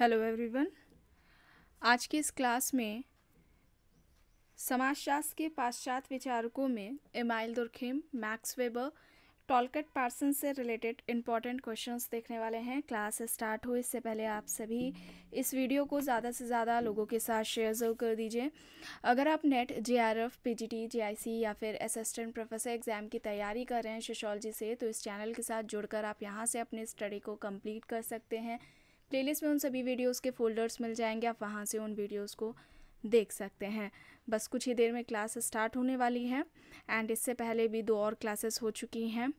Hello everyone आज के इस क्लास में समाजशास्त्र के पाश्चात्य विचारकों में Emile Durkheim Max Weber Talcott Parson से रिलेटेड इम्पॉर्टेंट क्वेश्चंस देखने वाले हैं क्लास स्टार्ट हो इससे पहले आप सभी इस वीडियो को ज़्यादा से ज़्यादा लोगों के साथ शेयर ज़रूर कर दीजिए अगर आप NET J R F P G T I C या फिर असिस्टेंट प्रोफेसर एग्ज़ाम की तैयारी कर रहे हैं सोशोलॉजी से तो इस चैनल के साथ जुड़कर आप यहाँ से अपनी स्टडी को कम्प्लीट कर सकते हैं प्लेलिस्ट में उन सभी वीडियोस के फोल्डर्स मिल जाएंगे आप वहाँ से उन वीडियोस को देख सकते हैं बस कुछ ही देर में क्लास स्टार्ट होने वाली है एंड इससे पहले भी दो और क्लासेस हो चुकी हैं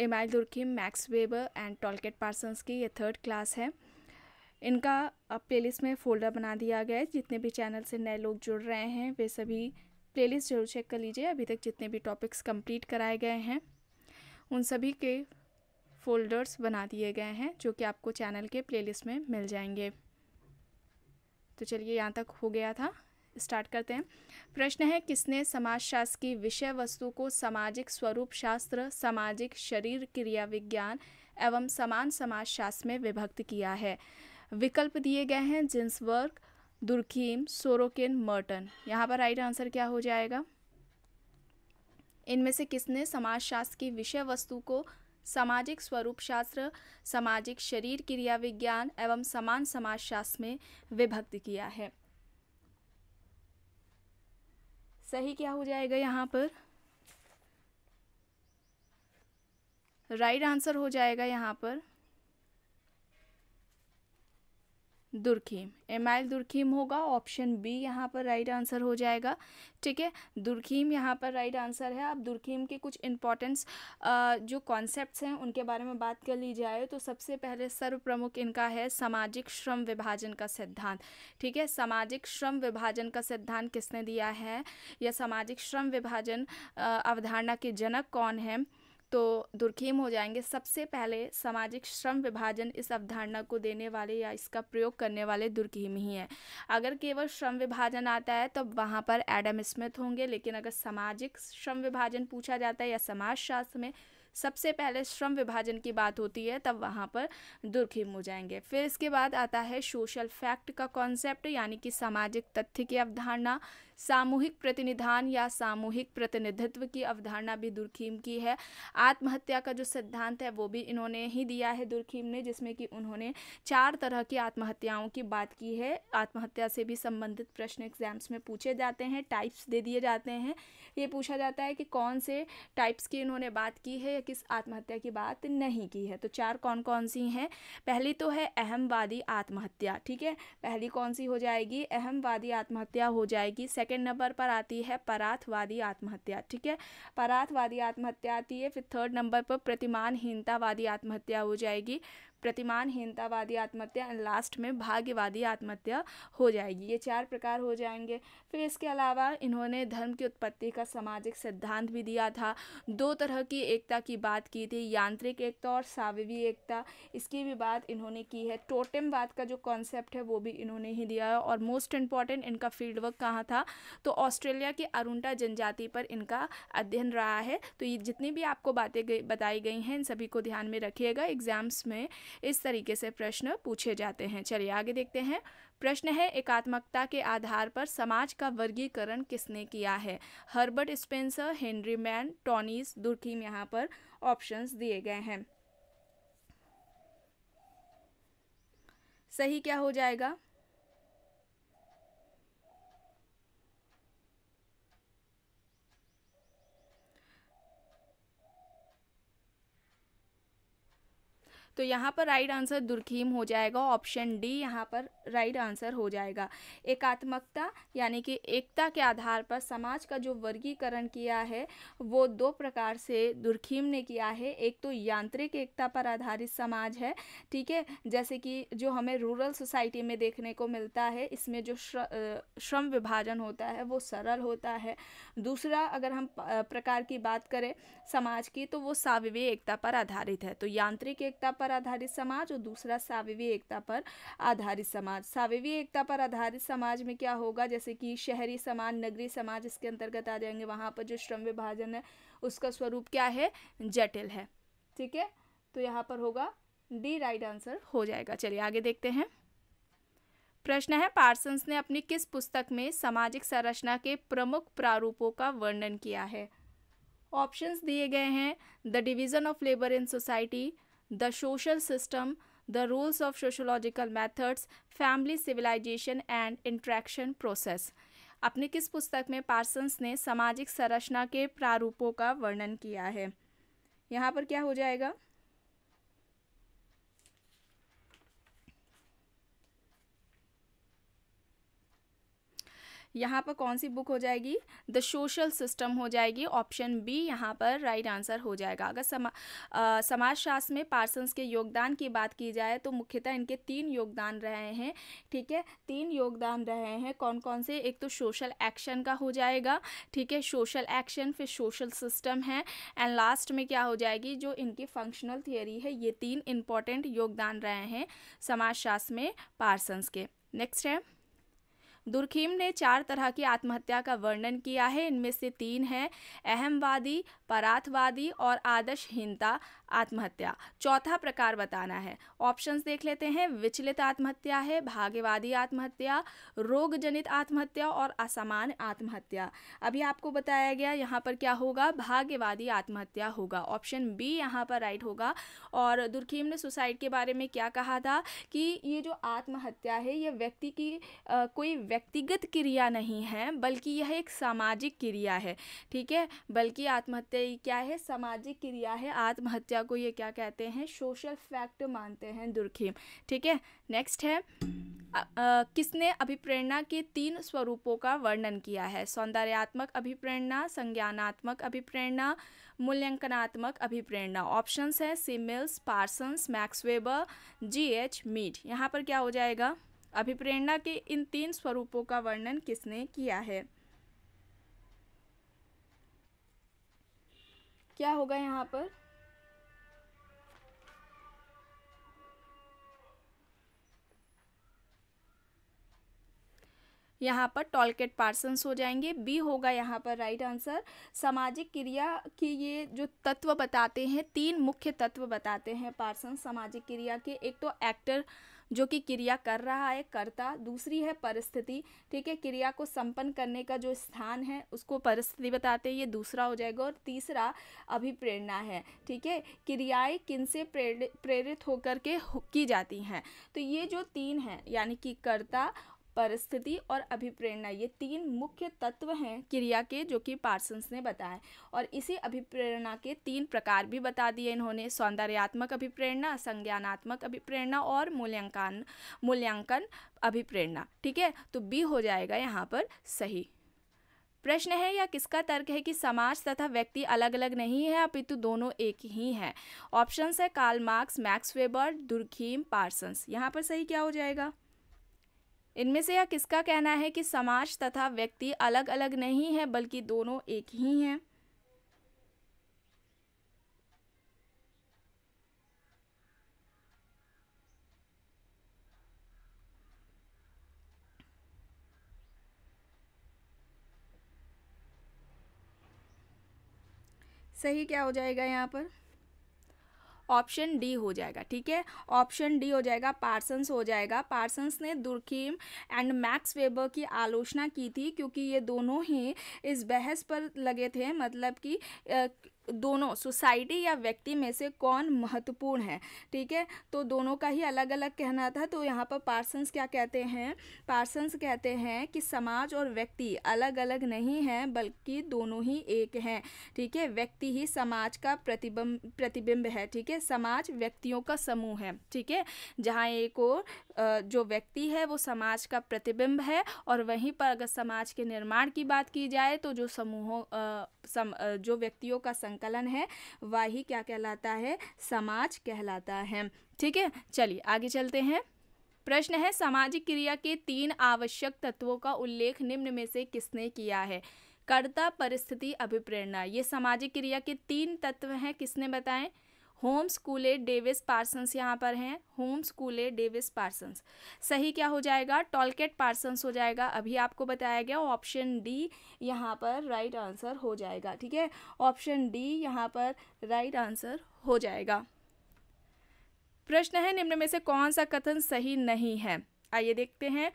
Emile Durkheim Max Weber and Talcott Parsons की ये थर्ड क्लास है इनका अब प्ले में फ़ोल्डर बना दिया गया है जितने भी चैनल से नए लोग जुड़ रहे हैं वे सभी प्लेलिस्ट जरूर चेक कर लीजिए अभी तक जितने भी टॉपिक्स कंप्लीट कराए गए हैं उन सभी के फ़ोल्डर्स बना दिए गए हैं जो कि आपको चैनल के प्लेलिस्ट में मिल जाएंगे तो चलिए यहाँ तक हो गया था स्टार्ट करते हैं प्रश्न है किसने समाजशास्त्र की विषय वस्तु को सामाजिक स्वरूप शास्त्र सामाजिक शरीर क्रिया विज्ञान एवं समान समाजशास्त्र में विभक्त किया है विकल्प दिए गए हैं जिन्सवर्ग दुर्खीम सोरोकिन मर्टन यहाँ पर राइट आंसर क्या हो जाएगा इनमें से किसने समाजशास्त्र की विषय वस्तु को सामाजिक स्वरूप शास्त्र सामाजिक शरीर क्रिया विज्ञान एवं समान समाज शास्त्र में विभक्त किया है सही क्या हो जाएगा यहाँ पर राइट right आंसर हो जाएगा यहाँ पर दुर्खीम एमाइल दुर्खीम होगा ऑप्शन बी यहाँ पर राइट आंसर हो जाएगा ठीक है दुर्खीम यहाँ पर राइट आंसर है आप दुर्खीम के कुछ इंपॉर्टेंस जो कॉन्सेप्ट्स हैं उनके बारे में बात कर ली जाए तो सबसे पहले सर्व प्रमुख इनका है सामाजिक श्रम विभाजन का सिद्धांत ठीक है सामाजिक श्रम विभाजन का सिद्धांत किसने दिया है या सामाजिक श्रम विभाजन अवधारणा के जनक कौन है तो दुर्खीम हो जाएंगे सबसे पहले सामाजिक श्रम विभाजन इस अवधारणा को देने वाले या इसका प्रयोग करने वाले दुर्खीम ही हैं अगर केवल श्रम विभाजन आता है तो वहाँ पर एडम स्मिथ होंगे लेकिन अगर सामाजिक श्रम विभाजन पूछा जाता है या समाजशास्त्र में सबसे पहले श्रम विभाजन की बात होती है तब वहाँ पर दुर्खिम हो जाएंगे फिर इसके बाद आता है सोशल फैक्ट का कॉन्सेप्ट यानी कि सामाजिक तथ्य की अवधारणा सामूहिक प्रतिनिधान या सामूहिक प्रतिनिधित्व की अवधारणा भी दुर्खीम की है आत्महत्या का जो सिद्धांत है वो भी इन्होंने ही दिया है दुर्खीम ने जिसमें कि उन्होंने चार तरह की आत्महत्याओं की बात की है आत्महत्या से भी संबंधित प्रश्न एग्जाम्स में पूछे जाते हैं टाइप्स दे दिए जाते हैं ये पूछा जाता है कि कौन से टाइप्स की इन्होंने बात की है तक इस आत्महत्या की बात नहीं की है तो चार कौन कौन सी हैं पहली तो है अहमवादी आत्महत्या ठीक है पहली कौन सी हो जाएगी अहमवादी आत्महत्या हो जाएगी सेकेंड नंबर पर आती है पराथवादी आत्महत्या ठीक है पराथवादी आत्महत्या आती है फिर थर्ड नंबर पर प्रतिमानहीनतावादी आत्महत्या हो जाएगी प्रतिमानहीनतावादी आत्महत्या एंड लास्ट में भाग्यवादी आत्महत्या हो जाएगी ये चार प्रकार हो जाएंगे फिर इसके अलावा इन्होंने धर्म की उत्पत्ति का सामाजिक सिद्धांत भी दिया था दो तरह की एकता की बात की थी यांत्रिक एकता और सावी एकता इसकी भी बात इन्होंने की है टोटमवाद का जो कॉन्सेप्ट है वो भी इन्होंने ही दिया है और मोस्ट इम्पॉर्टेंट इनका फील्ड वर्क कहाँ था तो ऑस्ट्रेलिया की अरुणा जनजाति पर इनका अध्ययन रहा है तो ये जितनी भी आपको बातें बताई गई हैं इन सभी को ध्यान में रखिएगा एग्ज़ाम्स में इस तरीके से प्रश्न पूछे जाते हैं चलिए आगे देखते हैं प्रश्न है एकात्मकता के आधार पर समाज का वर्गीकरण किसने किया है Herbert Spencer Henry Maine Tonnies Durkheim यहाँ पर ऑप्शंस दिए गए हैं सही क्या हो जाएगा तो यहाँ पर राइट आंसर दुर्खीम हो जाएगा ऑप्शन डी यहाँ पर राइट आंसर हो जाएगा एकात्मकता यानी कि एकता के आधार पर समाज का जो वर्गीकरण किया है वो दो प्रकार से दुर्खीम ने किया है एक तो यांत्रिक एकता पर आधारित समाज है ठीक है जैसे कि जो हमें रूरल सोसाइटी में देखने को मिलता है इसमें जो श्र श्रम विभाजन होता है वो सरल होता है दूसरा अगर हम प्रकार की बात करें समाज की तो वो साववी एकता पर आधारित है तो यांत्रिक एकता पर आधारित समाज और दूसरा साविवी एकता पर आधारित समाज साविवी एकता पर आधारित समाज में क्या होगा जैसे कि शहरी समाज नगरीय समाज इसके अंतर्गत आ जाएंगे वहाँ पर जो श्रम विभाजन है उसका स्वरूप क्या है जटिल है ठीक है तो यहाँ पर होगा डी राइट आंसर हो जाएगा चलिए आगे देखते हैं प्रश्न है पार्सन्स ने अपनी किस पुस्तक में सामाजिक संरचना के प्रमुख प्रारूपों का वर्णन किया है ऑप्शंस दिए गए हैं the division of labour in society the social system, the rules of sociological methods, family civilization and interaction process. अपने किस पुस्तक में पार्सन्स ने सामाजिक संरचना के प्रारूपों का वर्णन किया है यहाँ पर क्या हो जाएगा यहाँ पर कौन सी बुक हो जाएगी द सोशल सिस्टम हो जाएगी ऑप्शन बी यहाँ पर राइट right आंसर हो जाएगा अगर समा समाजशास्त्र में पार्सन्स के योगदान की बात की जाए तो मुख्यतः इनके तीन योगदान रहे हैं ठीक है तीन योगदान रहे हैं कौन कौन से एक तो सोशल एक्शन का हो जाएगा ठीक है सोशल एक्शन फिर सोशल सिस्टम है एंड लास्ट में क्या हो जाएगी जो इनकी फंक्शनल थियोरी है ये तीन इम्पॉर्टेंट योगदान रहे हैं समाजशास्त्र में पार्सन्स के नेक्स्ट है दुर्खीम ने चार तरह की आत्महत्या का वर्णन किया है इनमें से तीन है अहमवादी पराथवादी और आदर्शहीनता आत्महत्या चौथा प्रकार बताना है ऑप्शंस देख लेते हैं विचलित आत्महत्या है भाग्यवादी आत्महत्या रोग जनित आत्महत्या और असमान आत्महत्या अभी आपको बताया गया यहाँ पर क्या होगा भाग्यवादी आत्महत्या होगा ऑप्शन बी यहाँ पर राइट होगा और दुर्खीम ने सुसाइड के बारे में क्या कहा था कि ये जो आत्महत्या है ये व्यक्ति की आ, कोई व्यक्तिगत क्रिया नहीं है बल्कि यह एक सामाजिक क्रिया है ठीक है बल्कि आत्महत्या क्या है सामाजिक क्रिया है आत्महत्या को ये क्या कहते हैं सोशल फैक्ट मानते हैं दुर्खीम ठीक है नेक्स्ट है आ, आ, किसने अभिप्रेरणा के तीन स्वरूपों का वर्णन किया है सौंदर्यात्मक अभिप्रेरणा संज्ञानात्मक अभिप्रेरणा मूल्यांकनात्मक अभिप्रेरणा ऑप्शंस हैं Simmel Parsons Max Weber G H Mead यहाँ पर क्या हो जाएगा अभिप्रेरणा के इन तीन स्वरूपों का वर्णन किसने किया है क्या होगा यहाँ पर यहाँ पर टॉलकेट पार्सन्स हो जाएंगे बी होगा यहाँ पर राइट आंसर सामाजिक क्रिया की ये जो तत्व बताते हैं तीन मुख्य तत्व बताते हैं पार्सन सामाजिक क्रिया के एक तो एक्टर जो कि क्रिया कर रहा है कर्ता दूसरी है परिस्थिति ठीक है क्रिया को संपन्न करने का जो स्थान है उसको परिस्थिति बताते हैं ये दूसरा हो जाएगा और तीसरा अभिप्रेरणा है ठीक है क्रियाएँ किनसे प्रेरित होकर के की जाती हैं तो ये जो तीन हैं यानी कि कर्ता परिस्थिति और अभिप्रेरणा ये तीन मुख्य तत्व हैं क्रिया के जो कि पार्सन्स ने बताया और इसी अभिप्रेरणा के तीन प्रकार भी बता दिए इन्होंने सौंदर्यात्मक अभिप्रेरणा संज्ञानात्मक अभिप्रेरणा और मूल्यांकन मूल्यांकन अभिप्रेरणा ठीक है तो बी हो जाएगा यहाँ पर सही प्रश्न है या किसका तर्क है कि समाज तथा व्यक्ति अलग अलग नहीं है अपितु दोनों एक ही हैं ऑप्शंस है Karl Marx Max Weber Durkheim Parsons यहाँ पर सही क्या हो जाएगा इनमें से यह किसका कहना है कि समाज तथा व्यक्ति अलग अलग नहीं है बल्कि दोनों एक ही हैं सही क्या हो जाएगा यहाँ पर ऑप्शन डी हो जाएगा ठीक है ऑप्शन डी हो जाएगा पार्सन्स हो जाएगा पार्सन्स ने दुर्खीम एंड मैक्स वेबर की आलोचना की थी क्योंकि ये दोनों ही इस बहस पर लगे थे मतलब कि दोनों सोसाइटी या व्यक्ति में से कौन महत्वपूर्ण है ठीक है तो दोनों का ही अलग अलग कहना था तो यहाँ पर पार्सन्स क्या कहते हैं पार्सन्स कहते हैं कि समाज और व्यक्ति अलग अलग नहीं हैं बल्कि दोनों ही एक हैं ठीक है व्यक्ति ही समाज का प्रतिबिंब प्रतिबिंब है ठीक है समाज व्यक्तियों का समूह है ठीक है जहाँ एक और जो व्यक्ति है वो समाज का प्रतिबिंब है और वहीं पर अगर समाज के निर्माण की बात की जाए तो जो समूहों सम, जो व्यक्तियों का संकलन है वही क्या कहलाता है समाज कहलाता है ठीक है चलिए आगे चलते हैं प्रश्न है सामाजिक क्रिया के तीन आवश्यक तत्वों का उल्लेख निम्न में से किसने किया है कर्ता परिस्थिति अभिप्रेरणा ये सामाजिक क्रिया के तीन तत्व हैं किसने बताएं होम स्कूले डेविस पार्सन्स यहाँ पर हैं होम स्कूले डेविस पार्सन्स सही क्या हो जाएगा टॉलकेट पार्सन्स हो जाएगा अभी आपको बताया गया ऑप्शन डी यहाँ पर राइट आंसर हो जाएगा ठीक है ऑप्शन डी यहाँ पर राइट आंसर हो जाएगा प्रश्न है निम्न में से कौन सा कथन सही नहीं है आइए देखते हैं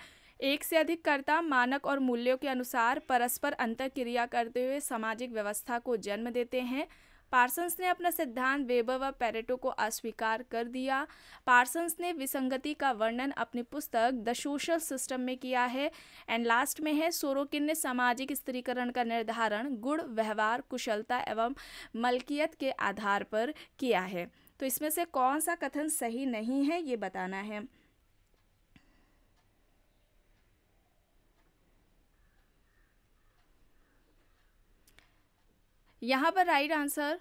एक से अधिक कर्ता मानक और मूल्यों के अनुसार परस्पर अंतर क्रिया करते हुए सामाजिक व्यवस्था को जन्म देते हैं पार्सन्स ने अपना सिद्धांत वेबर व पैरेटो को अस्वीकार कर दिया पार्सन्स ने विसंगति का वर्णन अपनी पुस्तक द सोशल सिस्टम में किया है एंड लास्ट में है सोरोकिन ने सामाजिक स्त्रीकरण का निर्धारण गुण व्यवहार कुशलता एवं मलकियत के आधार पर किया है तो इसमें से कौन सा कथन सही नहीं है ये बताना है यहाँ पर right answer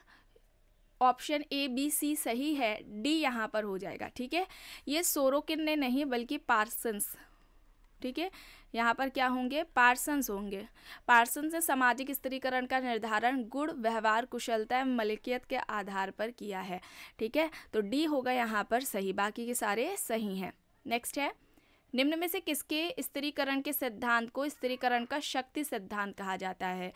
option A B C सही है डी यहाँ पर हो जाएगा ठीक है ये सोरोकिन ने नहीं बल्कि पार्सन्स ठीक है यहाँ पर क्या होंगे पार्सन्स होंगे पार्सन्स ने सामाजिक स्त्रीकरण का निर्धारण गुण व्यवहार कुशलता एवं मलिकियत के आधार पर किया है ठीक है तो डी होगा यहाँ पर सही बाकी के सारे सही हैं नेक्स्ट है निम्न में से किसके स्त्रीकरण के सिद्धांत को स्त्रीकरण का शक्ति सिद्धांत कहा जाता है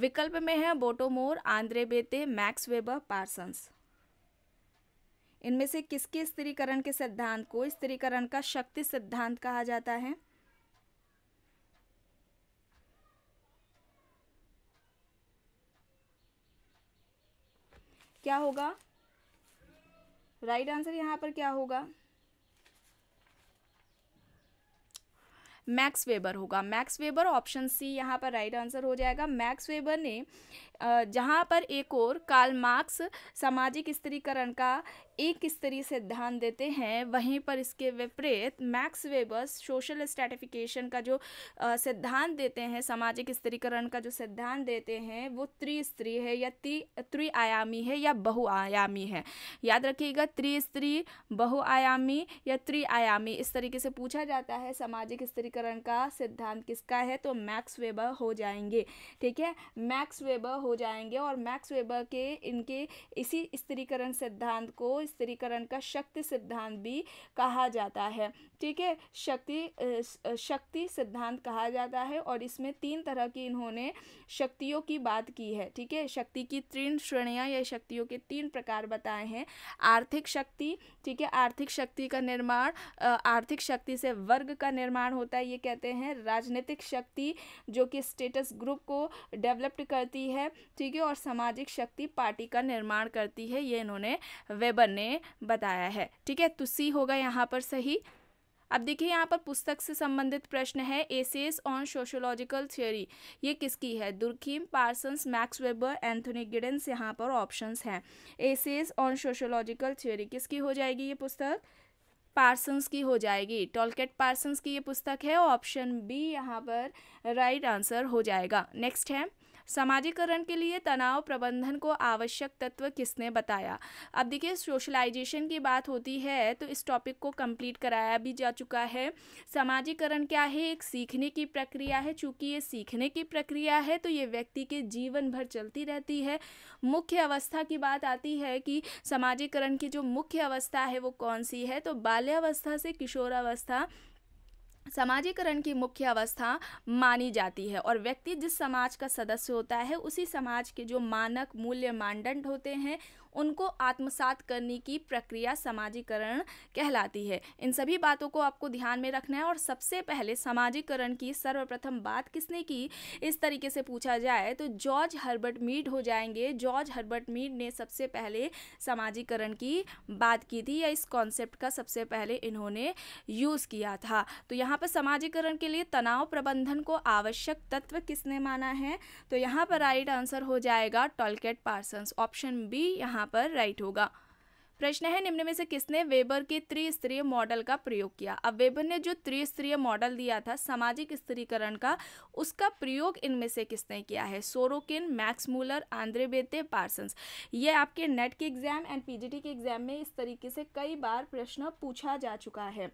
विकल्प में है Bottomore Andre Beteille Max Weber Parsons इनमें से किसके स्त्रीकरण के सिद्धांत को स्त्रीकरण का शक्ति सिद्धांत कहा जाता है क्या होगा राइट right आंसर यहाँ पर क्या होगा मैक्स वेबर होगा मैक्स वेबर ऑप्शन सी यहाँ पर राइट आंसर हो जाएगा मैक्स वेबर ने जहाँ पर एक और कार्ल मार्क्स सामाजिक स्त्रीकरण का एक स्त्री सिद्धांत देते हैं वहीं पर इसके विपरीत मैक्स वेबर्स सोशल स्टेटिफिकेशन का जो सिद्धांत देते हैं सामाजिक स्त्रीकरण का जो सिद्धांत देते हैं वो त्रिस्त्री है या त्रि त्रिआयामी है या बहुआयामी है याद रखिएगा त्रिस्त्री बहुआयामी या त्रिआयामी इस तरीके से पूछा जाता है सामाजिक स्त्रीकरण का सिद्धांत किसका है तो मैक्स वेबर हो जाएंगे ठीक है मैक्स वेबर हो जाएंगे और मैक्स वेबर के इनके इसी स्त्रीकरण सिद्धांत को स्त्रीकरण का शक्ति सिद्धांत भी कहा जाता है ठीक है शक्ति शक्ति सिद्धांत कहा जाता है और इसमें तीन तरह की इन्होंने शक्तियों की बात की है ठीक है शक्ति की तीन श्रेणियाँ या शक्तियों के तीन प्रकार बताए हैं आर्थिक शक्ति ठीक है आर्थिक शक्ति का निर्माण आर्थिक शक्ति से वर्ग का निर्माण होता है ये कहते हैं राजनीतिक शक्ति जो कि स्टेटस ग्रुप को डेवलप्ड करती है ठीक है और सामाजिक शक्ति पार्टी का निर्माण करती है ये इन्होंने वेबर ने बताया है ठीक है तो सी होगा यहाँ पर सही अब देखिए यहाँ पर पुस्तक से संबंधित प्रश्न है एसेस ऑन सोशोलॉजिकल थियोरी ये किसकी है Durkheim Parsons Max Weber Anthony Giddens यहाँ पर ऑप्शंस हैं एसेस ऑन सोशोलॉजिकल थियोरी किसकी हो जाएगी ये पुस्तक पार्सन्स की हो जाएगी टॉलकेट पार्सन्स की ये पुस्तक है ऑप्शन बी यहाँ पर राइट right आंसर हो जाएगा नेक्स्ट है सामाजिकरण के लिए तनाव प्रबंधन को आवश्यक तत्व किसने बताया अब देखिए सोशलाइजेशन की बात होती है तो इस टॉपिक को कंप्लीट कराया भी जा चुका है सामाजिकरण क्या है एक सीखने की प्रक्रिया है चूँकि ये सीखने की प्रक्रिया है तो ये व्यक्ति के जीवन भर चलती रहती है मुख्य अवस्था की बात आती है कि सामाजिकरण की जो मुख्य अवस्था है वो कौन सी है तो बाल्यावस्था से किशोरावस्था समाजीकरण की मुख्य अवस्था मानी जाती है और व्यक्ति जिस समाज का सदस्य होता है उसी समाज के जो मानक मूल्य मानदंड होते हैं उनको आत्मसात करने की प्रक्रिया समाजीकरण कहलाती है इन सभी बातों को आपको ध्यान में रखना है और सबसे पहले समाजीकरण की सर्वप्रथम बात किसने की इस तरीके से पूछा जाए तो जॉर्ज हर्बर्ट मीड हो जाएंगे जॉर्ज हर्बर्ट मीड ने सबसे पहले समाजीकरण की बात की थी या इस कॉन्सेप्ट का सबसे पहले इन्होंने यूज़ किया था तो यहाँ पर समाजीकरण के लिए तनाव प्रबंधन को आवश्यक तत्व किसने माना है तो यहाँ पर राइट आंसर हो जाएगा टॉलकेट पार्सन्स ऑप्शन बी यहाँ यहाँ पर राइट होगा प्रश्न है निम्न में से किसने वेबर के त्रिस्तरीय मॉडल का प्रयोग किया अब वेबर ने जो त्रिस्तरीय मॉडल दिया था सामाजिक स्त्रीकरण का उसका प्रयोग इनमें से किसने किया है Sorokin Max Muller Andre Beteille Parsons ये आपके नेट के एग्जाम एंड पीजीटी के एग्जाम में इस तरीके से कई बार प्रश्न पूछा जा चुका है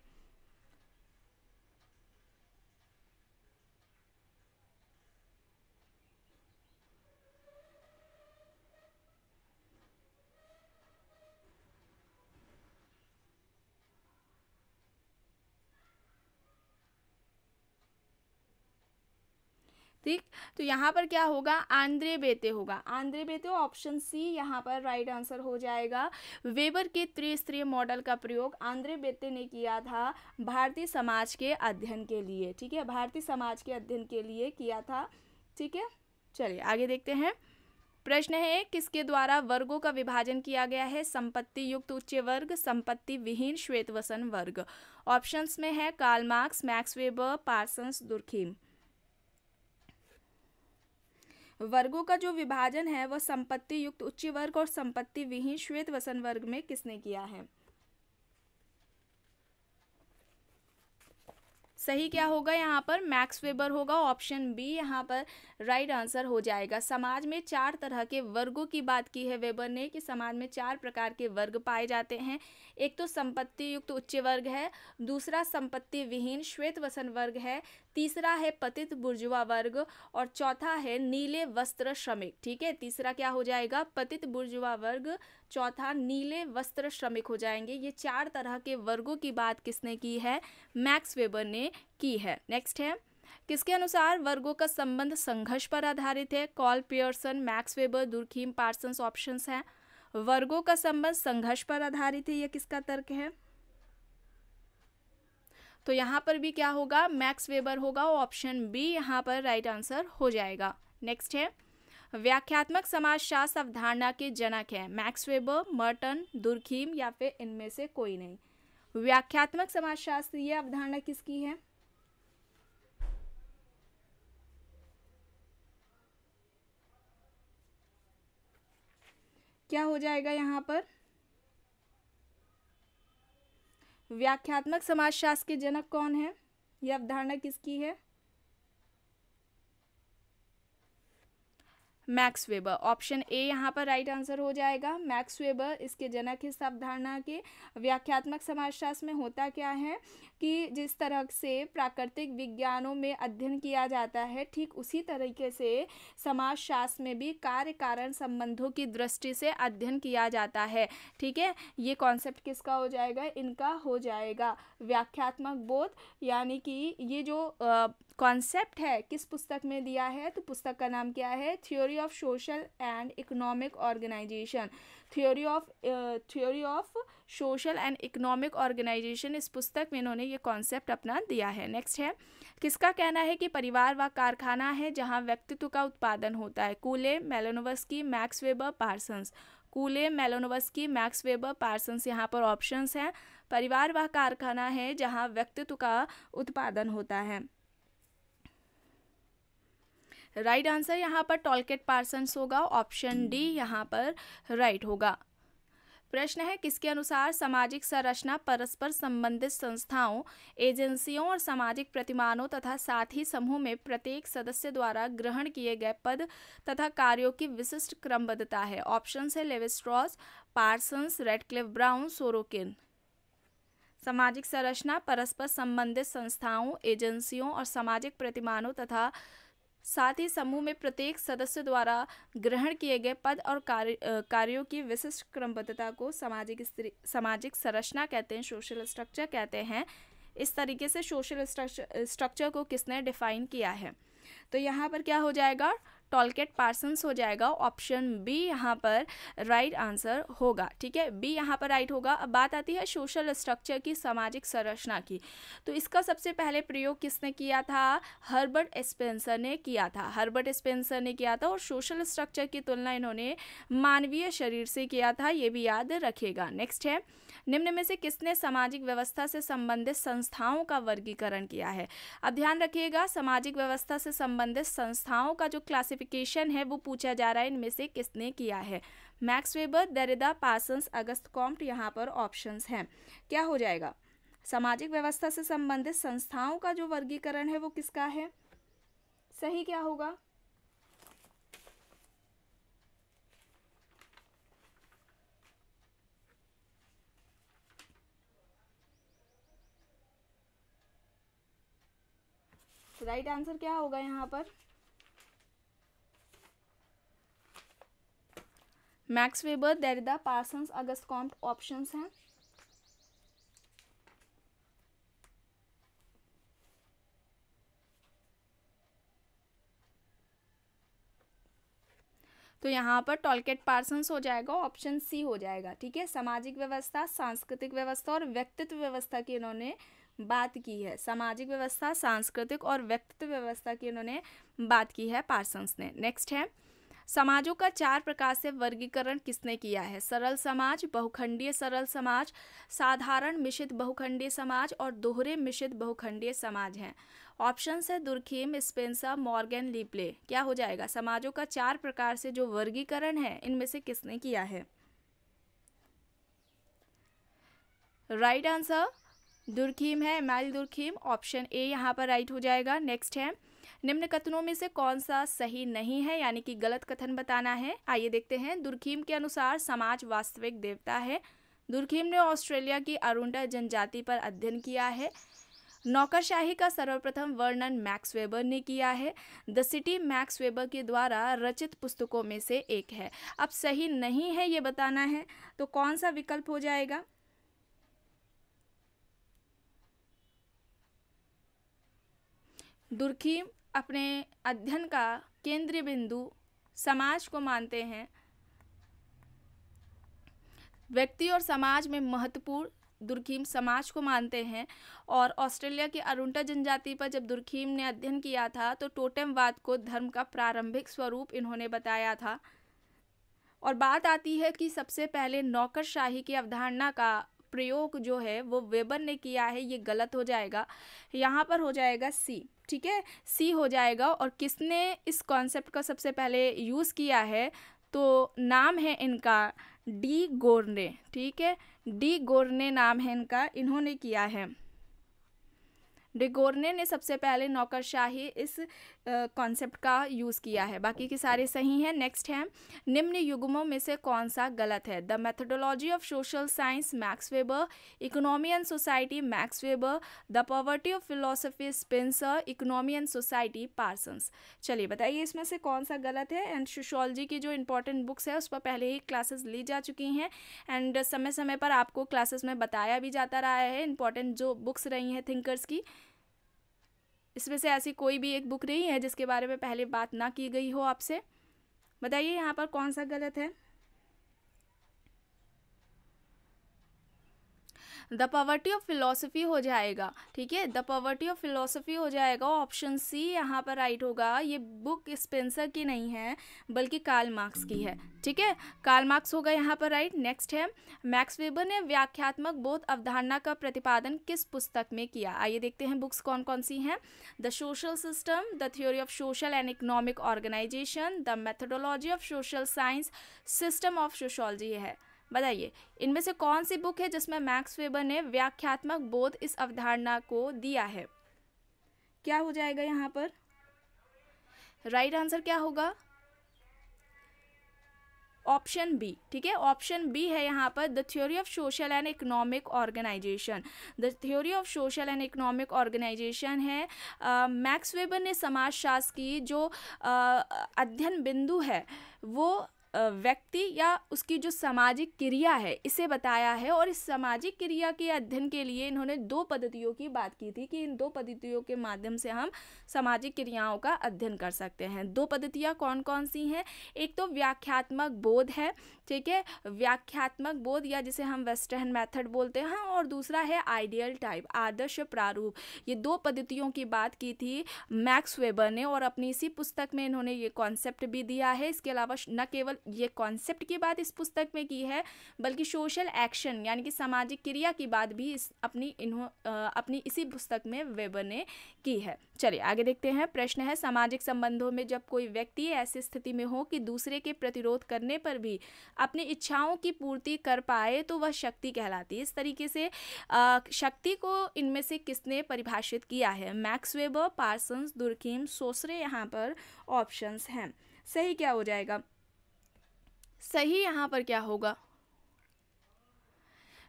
ठीक तो यहाँ पर क्या होगा आंद्रे बेते होगा आंद्रे बेते ऑप्शन सी यहाँ पर राइट आंसर हो जाएगा वेबर के त्रिस्तरीय मॉडल का प्रयोग आंद्रे बेते ने किया था भारतीय समाज के अध्ययन के लिए ठीक है भारतीय समाज के अध्ययन के लिए किया था ठीक है चलिए आगे देखते हैं प्रश्न है किसके द्वारा वर्गों का विभाजन किया गया है संपत्ति युक्त उच्च वर्ग संपत्ति विहीन श्वेत वसन वर्ग ऑप्शंस में है Karl Marx Max Weber Parsons Durkheim वर्गों का जो विभाजन है वह संपत्ति युक्त उच्च वर्ग और संपत्ति विहीन श्वेत वसन वर्ग में किसने किया है सही क्या होगा यहाँ पर मैक्स वेबर होगा ऑप्शन बी यहाँ पर राइट आंसर हो जाएगा समाज में चार तरह के वर्गों की बात की है वेबर ने कि समाज में चार प्रकार के वर्ग पाए जाते हैं एक तो संपत्ति युक्त उच्च वर्ग है दूसरा संपत्ति विहीन श्वेत वसन वर्ग है तीसरा है पतित बुर्जुआ वर्ग और चौथा है नीले वस्त्र श्रमिक ठीक है तीसरा क्या हो जाएगा पतित बुर्जुआ वर्ग चौथा नीले वस्त्र श्रमिक हो जाएंगे ये चार तरह के वर्गों की बात किसने की है मैक्स वेबर ने की है नेक्स्ट है किसके अनुसार वर्गों का संबंध संघर्ष पर आधारित है Karl Pearson Max Weber Durkheim Parsons options हैं वर्गों का संबंध संघर्ष पर आधारित है यह किसका तर्क है तो यहाँ पर भी क्या होगा मैक्स वेबर होगा ऑप्शन बी यहाँ पर राइट आंसर हो जाएगा नेक्स्ट है व्याख्यात्मक समाजशास्त्र अवधारणा के जनक हैं मैक्स वेबर मर्टन दुर्खीम या फिर इनमें से कोई नहीं व्याख्यात्मक समाजशास्त्र ये अवधारणा किसकी है क्या हो जाएगा यहाँ पर व्याख्यात्मक समाजशास्त्र के जनक कौन है यह अवधारणा किसकी है मैक्स वेबर ऑप्शन ए यहाँ पर राइट आंसर हो जाएगा मैक्स वेबर इसके जनक इस अवधारणा के व्याख्यात्मक समाजशास्त्र में होता क्या है कि जिस तरह से प्राकृतिक विज्ञानों में अध्ययन किया जाता है ठीक उसी तरीके से समाजशास्त्र में भी कार्य कारण संबंधों की दृष्टि से अध्ययन किया जाता है ठीक है ये कॉन्सेप्ट किसका हो जाएगा इनका हो जाएगा व्याख्यात्मक बोध यानी कि ये जो आ, कॉन्सेप्ट है किस पुस्तक में दिया है तो पुस्तक का नाम क्या है theory of social and economic organisation theory of theory of social and economic organisation इस पुस्तक में इन्होंने ये कॉन्सेप्ट अपना दिया है नेक्स्ट है किसका कहना है कि परिवार व कारखाना है जहाँ व्यक्तित्व का उत्पादन होता है कूले की मैक्स वेबर पार्सन्स कूले की मैक्स वेबर पार्सन्स यहाँ पर ऑप्शंस हैं परिवार व कारखाना है जहाँ व्यक्तित्व का उत्पादन होता है राइट आंसर यहाँ पर टॉलकेट पार्सन्स होगा ऑप्शन डी यहाँ पर राइट होगा प्रश्न है किसके अनुसार सामाजिक संरचना परस्पर संबंधित संस्थाओं एजेंसियों और सामाजिक प्रतिमानों तथा साथ ही समूह में प्रत्येक सदस्य द्वारा ग्रहण किए गए पद तथा कार्यों की विशिष्ट क्रमबद्धता है ऑप्शन है Levi Strauss Parsons Radcliffe Brown Sorokin सामाजिक संरचना परस्पर संबंधित संस्थाओं एजेंसियों और सामाजिक प्रतिमानों तथा साथ ही समूह में प्रत्येक सदस्य द्वारा ग्रहण किए गए पद और कार्य कार्यों की विशिष्ट क्रमबद्धता को सामाजिक सामाजिक संरचना कहते हैं सोशल स्ट्रक्चर कहते हैं इस तरीके से सोशल स्ट्रक्चर को किसने डिफाइन किया है तो यहाँ पर क्या हो जाएगा टॉलकेट पार्सन्स हो जाएगा ऑप्शन बी यहाँ पर राइट आंसर होगा ठीक है बी यहाँ पर राइट होगा अब बात आती है सोशल स्ट्रक्चर की सामाजिक संरचना की तो इसका सबसे पहले प्रयोग किसने किया था हर्बर्ट स्पेंसर ने किया था हर्बर्ट स्पेंसर ने किया था और सोशल स्ट्रक्चर की तुलना इन्होंने मानवीय शरीर से किया था ये भी याद रखेगा नेक्स्ट है निम्न में से किसने सामाजिक व्यवस्था से संबंधित संस्थाओं का वर्गीकरण किया है अब ध्यान रखिएगा सामाजिक व्यवस्था से संबंधित संस्थाओं का जो क्लासिफिक क्लासिफिकेशन है वो पूछा जा रहा है इनमें से किसने किया है Max Weber Derrida Parsons Auguste Comte यहाँ पर ऑप्शंस हैं क्या हो जाएगा सामाजिक व्यवस्था से संबंधित संस्थाओं का जो वर्गीकरण है वो किसका है सही क्या होगा राइट right आंसर क्या होगा यहाँ पर Max Weber Derrida Parsons Auguste Comte options हैं तो यहाँ पर टॉलकेट पार्सन्स हो जाएगा ऑप्शन सी हो जाएगा ठीक है सामाजिक व्यवस्था सांस्कृतिक व्यवस्था और व्यक्तित्व व्यवस्था की इन्होंने बात की है सामाजिक व्यवस्था सांस्कृतिक और व्यक्तित्व व्यवस्था की इन्होंने बात की है पार्सन्स ने नेक्स्ट है समाजों का चार प्रकार से वर्गीकरण किसने किया है सरल समाज बहुखंडीय सरल समाज साधारण मिश्रित बहुखंडीय समाज और दोहरे मिश्रित बहुखंडीय समाज हैं ऑप्शन है दुर्खीम स्पेंसर मॉर्गन लीप्ले क्या हो जाएगा समाजों का चार प्रकार से जो वर्गीकरण है इनमें से किसने किया है राइट आंसर दुर्खीम है मैल दुर्खीम ऑप्शन ए यहाँ पर राइट हो जाएगा नेक्स्ट है निम्न कथनों में से कौन सा सही नहीं है यानी कि गलत कथन बताना है आइए देखते हैं दुर्खीम के अनुसार समाज वास्तविक देवता है दुर्खीम ने ऑस्ट्रेलिया की अरुणा जनजाति पर अध्ययन किया है नौकरशाही का सर्वप्रथम वर्णन मैक्स वेबर ने किया है द सिटी मैक्स वेबर के द्वारा रचित पुस्तकों में से एक है अब सही नहीं है ये बताना है तो कौन सा विकल्प हो जाएगा दुर्खीम अपने अध्ययन का केंद्रीय बिंदु समाज को मानते हैं व्यक्ति और समाज में महत्वपूर्ण दुर्खीम समाज को मानते हैं और ऑस्ट्रेलिया की अरुणा जनजाति पर जब दुर्खीम ने अध्ययन किया था तो टोटमवाद को धर्म का प्रारंभिक स्वरूप इन्होंने बताया था और बात आती है कि सबसे पहले नौकरशाही की अवधारणा का प्रयोग जो है वो वेबर ने किया है ये गलत हो जाएगा यहाँ पर हो जाएगा सी ठीक है सी हो जाएगा और किसने इस कॉन्सेप्ट का सबसे पहले यूज़ किया है तो नाम है इनका डी गोरने ठीक है डी गोरने नाम है इनका इन्होंने किया है डिगोरने ने सबसे पहले नौकरशाही इस कॉन्सेप्ट का यूज़ किया है बाकी के सारे सही हैं नेक्स्ट है निम्न युग्मों में से कौन सा गलत है the methodology of social science Max Weber economy and society Max Weber the poverty of philosophy Spencer economy and society Parsons चलिए बताइए इसमें से कौन सा गलत है एंड सोशोलॉजी की जो इंपॉर्टेंट बुक्स है उस पर पहले ही क्लासेस ली जा चुकी हैं एंड समय समय पर आपको क्लासेस में बताया भी जाता रहा है इंपॉर्टेंट जो बुक्स रही हैं थिंकर्स की इसमें से ऐसी कोई भी एक बुक नहीं है जिसके बारे में पहले बात ना की गई हो आपसे बताइए यहाँ पर कौन सा गलत है द पॉवर्टी ऑफ फिलोसफी हो जाएगा ठीक है द पॉवर्टी ऑफ फिलोसफी हो जाएगा ऑप्शन सी यहाँ पर राइट होगा ये बुक स्पेंसर की नहीं है बल्कि कार्ल मार्क्स की है ठीक है कार्ल मार्क्स होगा यहाँ पर राइट नेक्स्ट है मैक्स वेबर ने व्याख्यात्मक बोध अवधारणा का प्रतिपादन किस पुस्तक में किया आइए देखते हैं बुक्स कौन कौन सी हैं the social system the theory of social and economic organisation the methodology of social science system of sociology है बताइए इनमें से कौन सी बुक है जिसमें मैक्स वेबर ने व्याख्यात्मक बोध इस अवधारणा को दिया है क्या हो जाएगा यहाँ पर राइट right आंसर क्या होगा ऑप्शन बी ठीक है ऑप्शन बी है यहाँ पर the theory of social and economic organisation the theory of social and economic organisation है मैक्स uh, वेबर ने समाजशास्त्र की जो uh, अध्ययन बिंदु है वो व्यक्ति या उसकी जो सामाजिक क्रिया है इसे बताया है और इस सामाजिक क्रिया के अध्ययन के लिए इन्होंने दो पद्धतियों की बात की थी कि इन दो पद्धतियों के माध्यम से हम सामाजिक क्रियाओं का अध्ययन कर सकते हैं दो पद्धतियाँ कौन कौन सी हैं एक तो व्याख्यात्मक बोध है ठीक है व्याख्यात्मक बोध या जिसे हम वेस्टर्न मैथड बोलते हैं हाँ, और दूसरा है आइडियल टाइप आदर्श प्रारूप ये दो पद्धतियों की बात की थी मैक्स वेबर ने और अपनी इसी पुस्तक में इन्होंने ये कॉन्सेप्ट भी दिया है इसके अलावा न केवल ये कॉन्सेप्ट की बात इस पुस्तक में की है बल्कि सोशल एक्शन यानी कि सामाजिक क्रिया की बात भी इस अपनी इन्हों अपनी इसी पुस्तक में वेबर ने की है चलिए आगे देखते हैं प्रश्न है सामाजिक संबंधों में जब कोई व्यक्ति ऐसी स्थिति में हो कि दूसरे के प्रतिरोध करने पर भी अपनी इच्छाओं की पूर्ति कर पाए तो वह शक्ति कहलाती है इस तरीके से आ, शक्ति को इनमें से किसने परिभाषित किया है Max Weber Parsons Durkheim Saussure यहाँ पर ऑप्शंस हैं सही क्या हो जाएगा सही यहाँ पर क्या होगा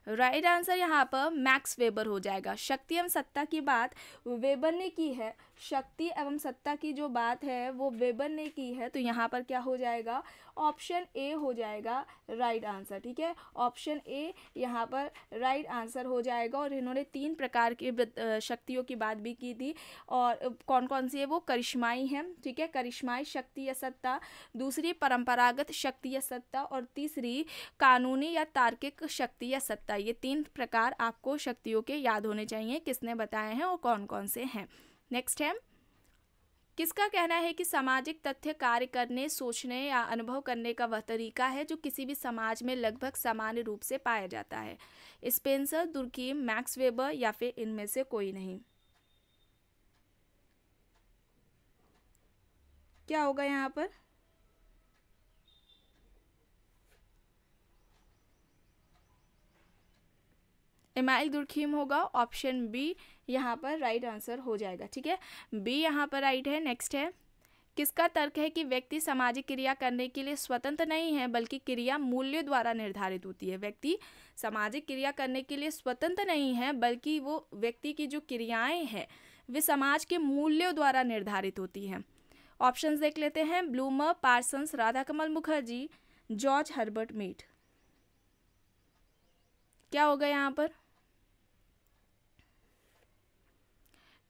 राइट right आंसर यहाँ पर मैक्स वेबर हो जाएगा शक्ति एवं सत्ता की बात वेबर ने की है शक्ति एवं सत्ता की जो बात है वो वेबर ने की है तो यहाँ पर क्या हो जाएगा ऑप्शन ए हो जाएगा राइट आंसर ठीक है ऑप्शन ए यहाँ पर राइट आंसर हो जाएगा और इन्होंने तीन प्रकार की शक्तियों की बात भी की थी और कौन कौन सी है वो करिश्माई हैं ठीक है करिश्माई शक्ति या सत्ता दूसरी परंपरागत शक्ति या सत्ता और तीसरी कानूनी या तार्किक शक्ति या सत्ता ये तीन प्रकार आपको शक्तियों के याद होने चाहिए किसने बताए हैं और कौन कौन से हैं नेक्स्ट है किसका कहना है कि सामाजिक तथ्य कार्य करने सोचने या अनुभव करने का वह तरीका है जो किसी भी समाज में लगभग सामान्य रूप से पाया जाता है स्पेंसर दुर्कीम मैक्स वेबर या फिर इनमें से कोई नहीं क्या होगा यहाँ पर इमाइल दुर्खीम होगा ऑप्शन बी यहाँ पर राइट आंसर हो जाएगा ठीक है बी यहाँ पर राइट है नेक्स्ट है किसका तर्क है कि व्यक्ति सामाजिक क्रिया करने के लिए स्वतंत्र नहीं है बल्कि क्रिया मूल्य द्वारा निर्धारित होती है व्यक्ति सामाजिक क्रिया करने के लिए स्वतंत्र नहीं है बल्कि वो व्यक्ति की जो क्रियाएँ हैं वे समाज के मूल्यों द्वारा निर्धारित होती हैं ऑप्शंस देख लेते हैं Blumer Parsons Radha Kamal Mukherjee George Herbert Mead क्या होगा यहाँ पर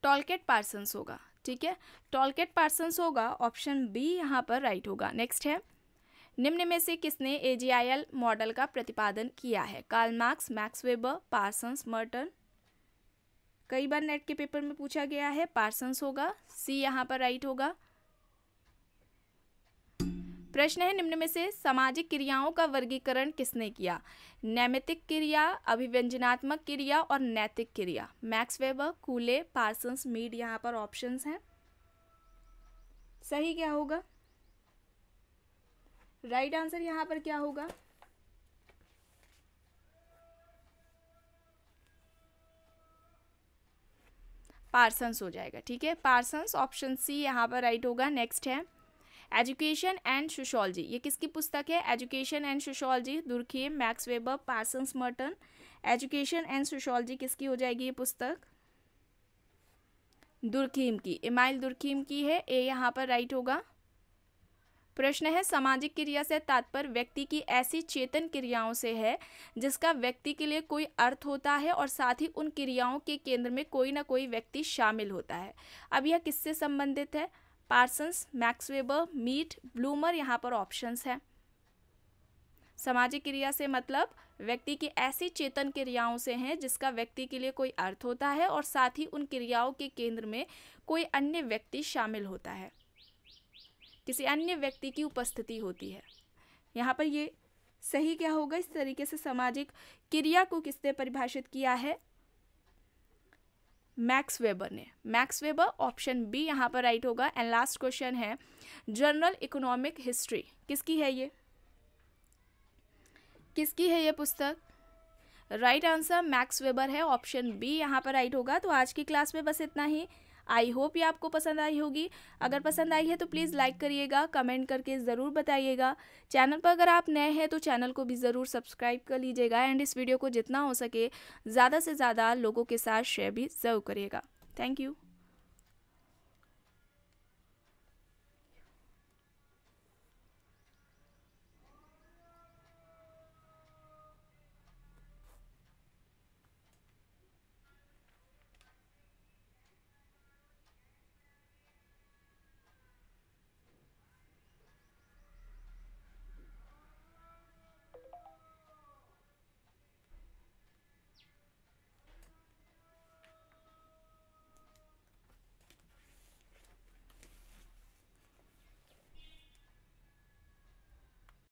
टॉलकेट पार्सन्स होगा ठीक है टॉलकेट पार्सन्स होगा ऑप्शन बी यहाँ पर राइट होगा नेक्स्ट है निम्न में से किसने ए मॉडल का प्रतिपादन किया है Karl Marx Max Weber Parsons Merton कई बार नेट के पेपर में पूछा गया है पार्सन्स होगा सी यहाँ पर राइट होगा प्रश्न है निम्न में से सामाजिक क्रियाओं का वर्गीकरण किसने किया नैमितिक क्रिया अभिव्यंजनात्मक क्रिया और नैतिक क्रिया Max Weber Cooley Parsons Mead यहाँ पर ऑप्शंस हैं सही क्या होगा राइट right आंसर यहाँ पर क्या होगा पार्सन्स हो जाएगा ठीक है पार्सन्स ऑप्शन सी यहाँ पर राइट होगा नेक्स्ट है एजुकेशन एंड सोशोलॉजी ये किसकी पुस्तक है education and sociology Durkheim Max Weber Parsons Merton education and sociology किसकी हो जाएगी ये पुस्तक दुर्खीम की इमाइल दुर्खीम की है ए यहाँ पर राइट होगा प्रश्न है सामाजिक क्रिया से तात्पर्य व्यक्ति की ऐसी चेतन क्रियाओं से है जिसका व्यक्ति के लिए कोई अर्थ होता है और साथ ही उन क्रियाओं के केंद्र में कोई ना कोई व्यक्ति शामिल होता है अब यह किससे संबंधित है पार्सन्स मैक्सवेबर मीट ब्लूमर यहाँ पर ऑप्शंस है सामाजिक क्रिया से मतलब व्यक्ति की ऐसी चेतन क्रियाओं से हैं जिसका व्यक्ति के लिए कोई अर्थ होता है और साथ ही उन क्रियाओं के केंद्र में कोई अन्य व्यक्ति शामिल होता है किसी अन्य व्यक्ति की उपस्थिति होती है यहाँ पर ये सही क्या होगा इस तरीके से सामाजिक क्रिया को किसने परिभाषित किया है मैक्स वेबर ने मैक्स वेबर ऑप्शन बी यहाँ पर राइट होगा एंड लास्ट क्वेश्चन है जनरल इकोनॉमिक हिस्ट्री किसकी है ये किसकी है ये पुस्तक राइट आंसर मैक्स वेबर है ऑप्शन बी यहाँ पर राइट होगा तो आज की क्लास में बस इतना ही आई होप ये आपको पसंद आई होगी अगर पसंद आई है तो प्लीज़ लाइक करिएगा कमेंट करके ज़रूर बताइएगा चैनल पर अगर आप नए हैं तो चैनल को भी ज़रूर सब्सक्राइब कर लीजिएगा एंड इस वीडियो को जितना हो सके ज़्यादा से ज़्यादा लोगों के साथ शेयर भी ज़रूर करिएगा थैंक यू